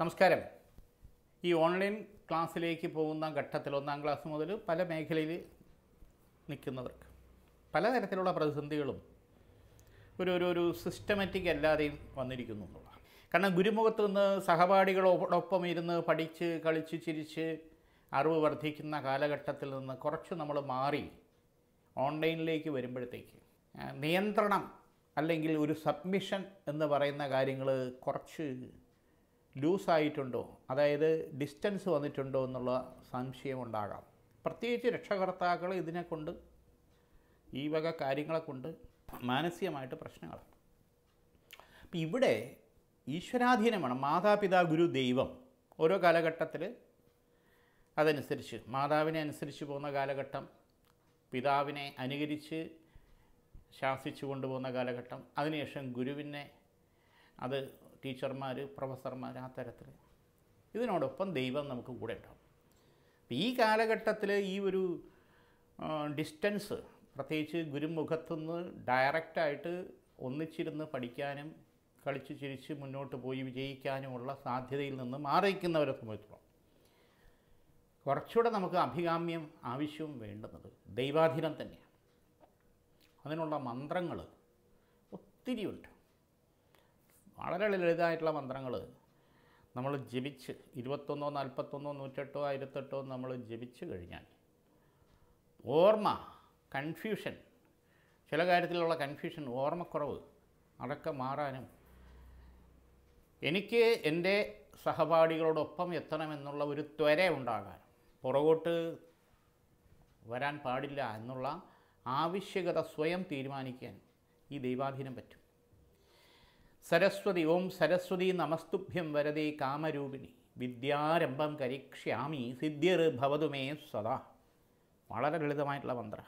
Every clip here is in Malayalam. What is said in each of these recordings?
നമസ്കാരം ഈ ഓൺലൈൻ ക്ലാസ്സിലേക്ക് പോകുന്ന ഘട്ടത്തിൽ ഒന്നാം ക്ലാസ് മുതൽ പല മേഖലയിൽ നിൽക്കുന്നവർക്ക് പലതരത്തിലുള്ള പ്രതിസന്ധികളും ഒരു ഒരു ഒരു സിസ്റ്റമാറ്റിക് അല്ലാതെയും വന്നിരിക്കുന്നു എന്നുള്ളതാണ് കാരണം ഗുരുമുഖത്ത് നിന്ന് സഹപാഠികളോടൊപ്പം ഇരുന്ന് പഠിച്ച് കളിച്ച് ചിരിച്ച് അറിവ് വർദ്ധിക്കുന്ന കാലഘട്ടത്തിൽ നിന്ന് കുറച്ച് നമ്മൾ മാറി ഓൺലൈനിലേക്ക് വരുമ്പോഴത്തേക്ക് നിയന്ത്രണം അല്ലെങ്കിൽ ഒരു സബ്മിഷൻ എന്ന് പറയുന്ന കാര്യങ്ങൾ കുറച്ച് ലൂസായിട്ടുണ്ടോ അതായത് ഡിസ്റ്റൻസ് വന്നിട്ടുണ്ടോ എന്നുള്ള സംശയമുണ്ടാകാം പ്രത്യേകിച്ച് രക്ഷകർത്താക്കൾ ഇതിനെക്കൊണ്ട് ഈ വക കാര്യങ്ങളെ കൊണ്ട് മാനസികമായിട്ട് പ്രശ്നങ്ങളാണ് അപ്പം ഇവിടെ ഈശ്വരാധീനമാണ് മാതാപിതാ ഗുരു ദൈവം ഓരോ കാലഘട്ടത്തിൽ അതനുസരിച്ച് മാതാവിനെ അനുസരിച്ച് പോകുന്ന കാലഘട്ടം പിതാവിനെ അനുകരിച്ച് ശാസിച്ചു കൊണ്ടുപോകുന്ന കാലഘട്ടം അതിനുശേഷം ഗുരുവിനെ അത് ടീച്ചർമാർ പ്രൊഫസർമാർ ആ തരത്തിൽ ഇതിനോടൊപ്പം ദൈവം നമുക്ക് കൂടെ ഉണ്ടാവും അപ്പം ഈ കാലഘട്ടത്തിൽ ഈ ഒരു ഡിസ്റ്റൻസ് പ്രത്യേകിച്ച് ഗുരുമുഖത്തുനിന്ന് ഡയറക്റ്റായിട്ട് ഒന്നിച്ചിരുന്ന് പഠിക്കാനും കളിച്ച് ചിരിച്ച് മുന്നോട്ട് പോയി വിജയിക്കാനുമുള്ള സാധ്യതയിൽ നിന്ന് മാറിയിരിക്കുന്നവരെ സംബന്ധിച്ചോളം കുറച്ചുകൂടെ നമുക്ക് അഭികാമ്യം ആവശ്യവും വേണ്ടുന്നത് ദൈവാധീനം തന്നെയാണ് അതിനുള്ള മന്ത്രങ്ങൾ ഒത്തിരിയുണ്ട് വളരെ ലളിതമായിട്ടുള്ള മന്ത്രങ്ങൾ നമ്മൾ ജപിച്ച് ഇരുപത്തൊന്നോ നാൽപ്പത്തൊന്നോ നൂറ്റെട്ടോ ആയിരത്തെട്ടോ നമ്മൾ ജപിച്ച് കഴിഞ്ഞാൽ ഓർമ്മ കൺഫ്യൂഷൻ ചില കാര്യത്തിലുള്ള കൺഫ്യൂഷൻ ഓർമ്മക്കുറവ് അതൊക്കെ മാറാനും എനിക്ക് എൻ്റെ സഹപാഠികളോടൊപ്പം എത്തണമെന്നുള്ള ഒരു ത്വര ഉണ്ടാകാൻ പുറകോട്ട് വരാൻ പാടില്ല എന്നുള്ള ആവശ്യകത സ്വയം തീരുമാനിക്കാൻ ഈ ദൈവാധീനം പറ്റും സരസ്വതി ഓം സരസ്വതി നമസ്തുഭ്യം വരതി കാമരൂപിണി വിദ്യാരംഭം കരിക്ഷ്യാമി സിദ്ധ്യർ ഭവതുമേ സദാ വളരെ ലളിതമായിട്ടുള്ള മന്ത്ര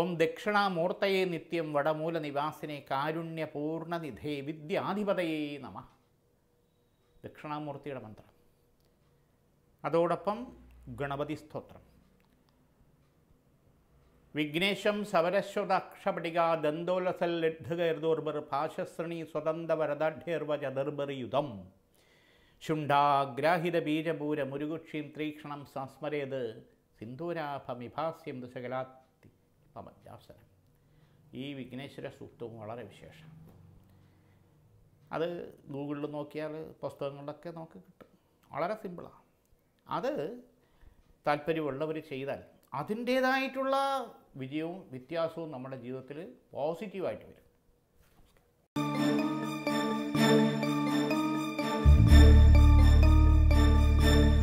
ഓം ദക്ഷിണാമൂർത്തയെ നിത്യം വടമൂല നിവാസിനെ കാരുണ്യപൂർണ്ണ നിധേ വിദ്യാധിപതയെ നമ ദക്ഷിണാമൂർത്തിയുടെ മന്ത്രം അതോടൊപ്പം ഗണപതി സ്തോത്രം വിഘ്നേശം സവരശ്വതക്ഷപടിക ദന്തോലസൽ ലഡ്ഢുകൈർദൂർബർ പാശശ്രണി സ്വതന്ത വരദാഢ്യർവ ചതുർബറിയുധം ശുണ്ടാഗ്രാഹിത ബീജപൂര മുരുകുക്ഷിയും തീക്ഷണം സംസ്മരേത് സിന്ധൂരാഭമിഭാസ്യം ദശകലാത്തി പമജാസനം ഈ വിഘ്നേശ്വര സൂക്തവും വളരെ വിശേഷം അത് ഗൂഗിളിൽ നോക്കിയാൽ പുസ്തകങ്ങളിലൊക്കെ നമുക്ക് കിട്ടും വളരെ സിമ്പിളാണ് അത് താല്പര്യമുള്ളവർ ചെയ്താൽ അതിൻ്റേതായിട്ടുള്ള വിജയവും വ്യത്യാസവും നമ്മുടെ ജീവിതത്തിൽ പോസിറ്റീവായിട്ട് വരും